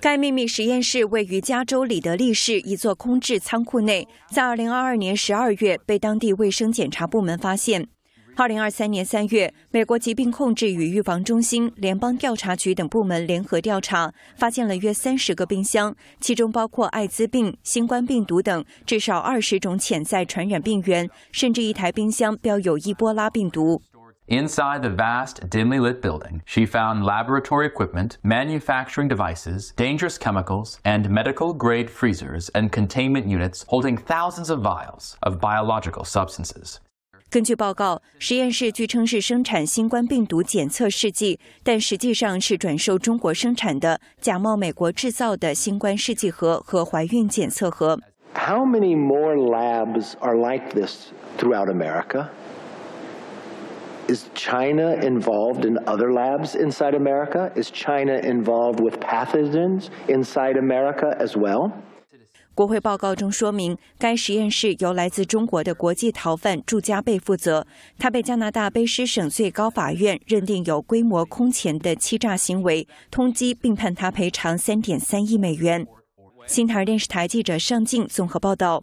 该秘密实验室位于加州里德利市一座空置仓库内，在2022年12月被当地卫生检查部门发现。2023年3月，美国疾病控制与预防中心、联邦调查局等部门联合调查，发现了约30个冰箱，其中包括艾滋病、新冠病毒等至少20种潜在传染病源，甚至一台冰箱标有伊波拉病毒。Inside the vast, dimly lit building, she found laboratory equipment, manufacturing devices, dangerous chemicals, and medical grade freezers and containment units holding thousands of vials of biological substances. 根据报告，实验室据称是生产新冠病毒检测试剂，但实际上是转售中国生产的假冒美国制造的新冠试剂盒和怀孕检测盒。How many more labs are like this throughout America? is China involved in other labs inside America? Is China involved with pathogens inside America as well? 国会报告中说明，该实验室由来自中国的国际逃犯祝加贝负责，他被加拿大卑诗省最高法院认定有规模空前的欺诈行为，通缉并判他赔偿三点三亿美元。新台电视台记者尚静综合报道。